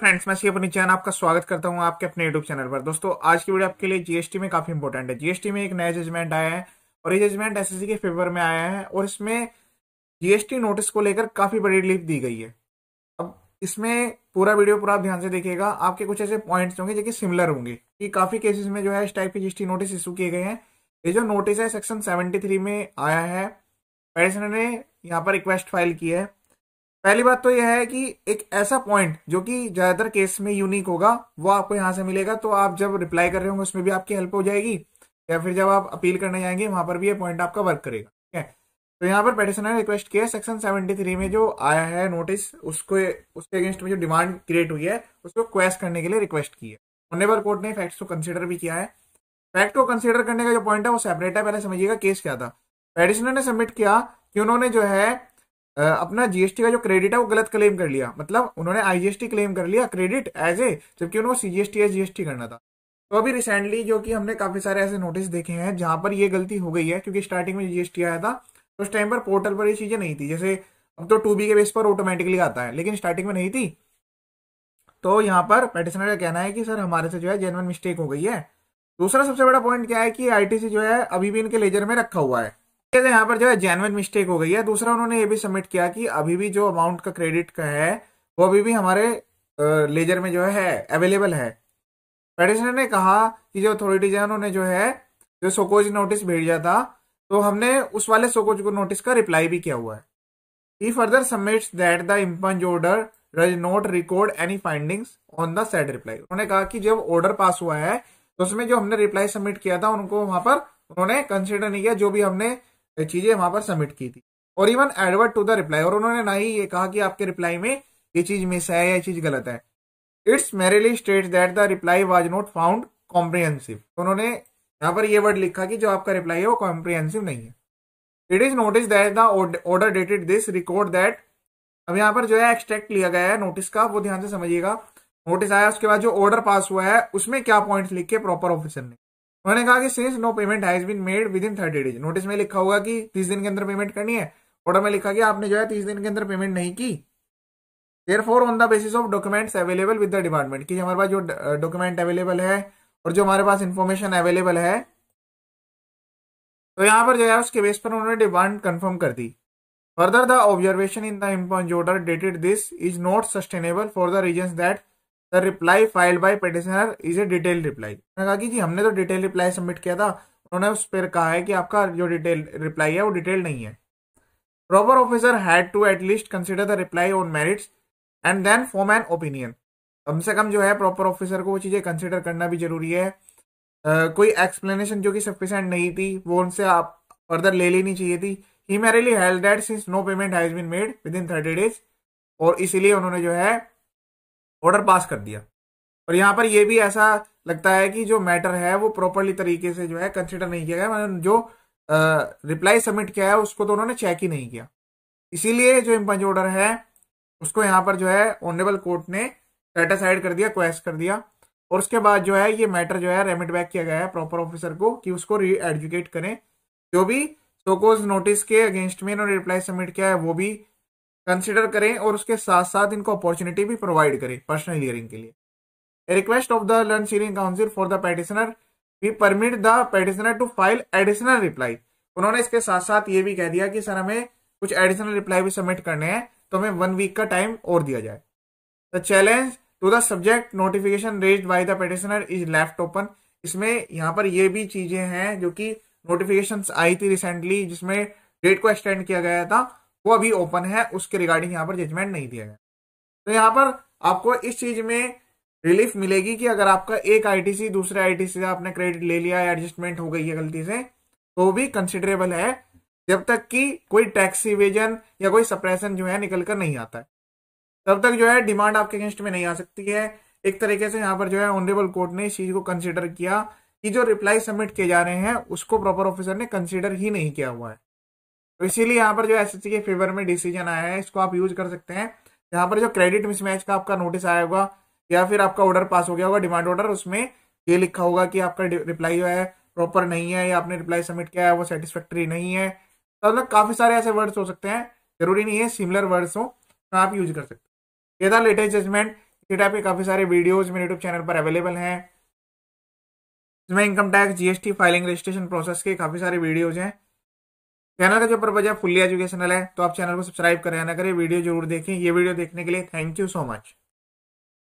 friends मैं सी अपनी चैन आपका स्वागत करता हूं आपके अपने यूट्यूब चैनल पर दोस्तों आज की वीडियो आपके लिए जीएसटी में काफी इंपॉर्टेंट है जीएसटी में एक नया जजमेंट आया है और ये जजमेंट एसएससी के फेवर में आया है और इसमें जीएसटी नोटिस को लेकर काफी बड़ी रिलीफ दी गई है अब इसमें पूरा वीडियो पूरा ध्यान से देखिएगा आपके कुछ ऐसे पॉइंट होंगे जो कि सिमिलर होंगे कि काफी केसेस में जो है इस टाइप के जीएसटी नोटिस इशू किए गए हैं ये जो नोटिस है सेक्शन सेवेंटी में आया है पेडिशनर ने यहाँ पर रिक्वेस्ट फाइल की है पहली बात तो यह है कि एक ऐसा पॉइंट जो कि ज्यादातर केस में यूनिक होगा वो आपको यहां से मिलेगा तो आप जब रिप्लाई कर रहे होंगे उसमें भी आपकी हेल्प हो जाएगी या फिर जब आप अपील करने जाएंगे वहां पर भी ये पॉइंट आपका वर्क करेगा ठीक है तो यहाँ पर पेटिशनर रिक्वेस्ट किया सेक्शन 73 में जो आया है नोटिस उसको उसके अगेंस्ट में जो डिमांड क्रिएट हुई है उसको क्वेस्ट करने के लिए रिक्वेस्ट की है ऑनेबल कोर्ट ने फैक्ट्स को कंसिडर भी किया है फैक्ट को कंसिडर करने का जो पॉइंट है वो सेपरेट है पहले समझिएगा केस क्या था पेटिशनर ने सबमिट किया कि उन्होंने जो है अपना जीएसटी का जो क्रेडिट है वो गलत क्लेम कर लिया मतलब उन्होंने आईजीएसटी क्लेम कर लिया क्रेडिट एज ए जबकि उन्होंने सीजीएसटी या जीएसटी करना था तो अभी रिसेंटली जो कि हमने काफी सारे ऐसे नोटिस देखे हैं जहां पर ये गलती हो गई है क्योंकि स्टार्टिंग में जीएसटी आया था तो उस टाइम पर पोर्टल पर ये चीजें नहीं थी जैसे अब तो टू बी के बेस पर ऑटोमेटिकली आता है लेकिन स्टार्टिंग में नहीं थी तो यहाँ पर पेटिशनर का कहना है कि सर हमारे से जो है जेनवन मिस्टेक हो गई है दूसरा सबसे बड़ा पॉइंट क्या है कि आईटीसी जो है अभी भी इनके लेजर में रखा हुआ है यहाँ पर जो है जेनवन मिस्टेक हो गई है दूसरा उन्होंने ये भी सबमिट किया कि अभी भी जो अमाउंट का क्रेडिट का है वो अभी भी हमारे लेजर में जो है अवेलेबल है पेटिशनर ने कहा कि जो अथॉरिटीज है उन्होंने जो है जो सोकोज नोटिस भेजा था तो हमने उस वाले सोकोज को नोटिस का रिप्लाई भी किया हुआ है ई further submit that the impugned order does not record any finding on the said reply उन्होंने कहा कि जब ऑर्डर पास हुआ है तो उसमें जो हमने रिप्लाई सबमिट किया था उनको वहां पर उन्होंने कंसिडर नहीं किया जो भी हमने चीजें वहां पर सबमिट की थी और even advert to the reply और उन्होंने ना ही ये कहा कि आपके रिप्लाई में ये चीज मिस है या चीज गलत है it's merely state that the reply was not found comprehensive उन्होंने यहां पर यह वर्ड लिखा कि जो आपका रिप्लाई है वो कॉम्प्रिहेंसिव नहीं है it is notice that the order dated this record that अब यहाँ पर जो है एक्सट्रैक्ट लिया गया है नोटिस का वो ध्यान से समझिएगा नोटिस आया उसके बाद जो ऑर्डर पास हुआ है उसमें क्या पॉइंट्स लिखे प्रॉपर ऑफिसर ने उन्होंने कहा कि since no payment has been made within thirty days notice में लिखा होगा कि तीस दिन के अंदर पेमेंट करनी है ऑर्डर में लिखा कि आपने जो है तीस दिन के अंदर पेमेंट नहीं की therefore on the basis of documents available with the department कि हमारे पास जो डॉक्यूमेंट अवेलेबल है और जो हमारे पास इन्फॉर्मेशन अवेलेबल है तो यहाँ पर जो है उसके बेस पर उन्होंने डिमांड कन्फर्म कर दी further the observation in the impugned order dated this is not sustainable for the reason that the reply file by petitioner is a detail reply कहा कि जी हमने तो डिटेल रिप्लाई सबमिट किया था उन्होंने उस पर कहा है कि आपका जो डिटेल रिप्लाई है वो डिटेल नहीं है proper officer had to at least consider the reply on merits and then form an opinion कम से कम जो है प्रॉपर ऑफिसर को वो चीज़ें कंसिडर करना भी जरूरी है Uh, कोई एक्सप्लेनेशन जो कि सफिशेंट नहीं थी वो उनसे आप फर्दर ले लेनी चाहिए थी ही मेरे लिए held that since no payment has been made within thirty days और इसीलिए उन्होंने जो है ऑर्डर पास कर दिया और यहाँ पर यह भी ऐसा लगता है कि जो मैटर है वो प्रॉपरली तरीके से जो है कंसिडर नहीं किया गया जो रिप्लाई सबमिट किया है उसको तो उन्होंने चेक ही नहीं किया इसीलिए जो इम्पंज ऑर्डर है उसको यहाँ पर जो है ऑनरेबल कोर्ट ने सेटिसाइड कर दिया क्वेस्ट कर दिया और उसके बाद जो है ये मैटर जो है रेमिट बैक किया गया है प्रॉपर ऑफिसर को कि उसको री एडुकेट करें जो भी सोकोज नोटिस के अगेंस्ट में इन्होंने रिप्लाई सबमिट किया है वो भी कंसिडर करें और उसके साथ साथ इनको अपॉर्चुनिटी भी प्रोवाइड करें पर्सनल हियरिंग के लिए request of the learned senior counsel for the petitioner we permit the petitioner to file additional reply उन्होंने इसके साथ साथ ये भी कह दिया कि सर हमें कुछ एडिशनल रिप्लाई भी सबमिट करने हैं तो हमें वन वीक का टाइम और दिया जाए the challenge to the subject notification raised by the petitioner is left open इसमें यहाँ पर ये भी चीजें हैं जो कि नोटिफिकेशन आई थी रिसेंटली जिसमें डेट को एक्सटेंड किया गया था वो अभी ओपन है उसके रिगार्डिंग यहाँ पर जजमेंट नहीं दिया गया तो यहाँ पर आपको इस चीज में रिलीफ मिलेगी कि अगर आपका एक आईटीसी दूसरे आईटीसी से आपने क्रेडिट ले लिया या एडजस्टमेंट हो गई है गलती से तो भी कंसिडरेबल है जब तक कि कोई टैक्स इवेजन या कोई सप्रेशन जो है निकलकर नहीं आता है तब तक जो है डिमांड आपके अगेंस्ट में नहीं आ सकती है एक तरीके से यहाँ पर जो है ऑनरेबल कोर्ट ने इस चीज को कंसिडर किया कि जो रिप्लाई सबमिट किए जा रहे हैं उसको प्रॉपर ऑफिसर ने कंसिडर ही नहीं किया हुआ है तो इसीलिए यहाँ पर जो एस के फेवर में डिसीजन आया है इसको आप यूज कर सकते हैं यहाँ पर जो क्रेडिट मिसमैच का आपका नोटिस आया होगा या फिर आपका ऑर्डर पास हो गया होगा डिमांड ऑर्डर उसमें ये लिखा होगा कि आपका रिप्लाई जो है प्रॉपर नहीं है या आपने रिप्लाई सबमिट किया है वो सेटिस्फेक्ट्री नहीं है तो मतलब काफी सारे ऐसे वर्ड्स हो सकते हैं जरूरी नहीं है सिमिलर वर्ड्स हो तो आप यूज कर सकते हैं ये था लेटेस्ट जजमेंट इसी टाइप के काफी सारे वीडियोज मेरे यूट्यूब चैनल पर अवेलेबल है इसमें income tax GST filing registration process के काफी सारे वीडियोज हैं चैनल का जो प्रवजा फुल्ली एजुकेशनल है तो आप चैनल को सब्सक्राइब करें ना करें वीडियो जरूर देखें ये वीडियो देखने के लिए थैंक यू सो मच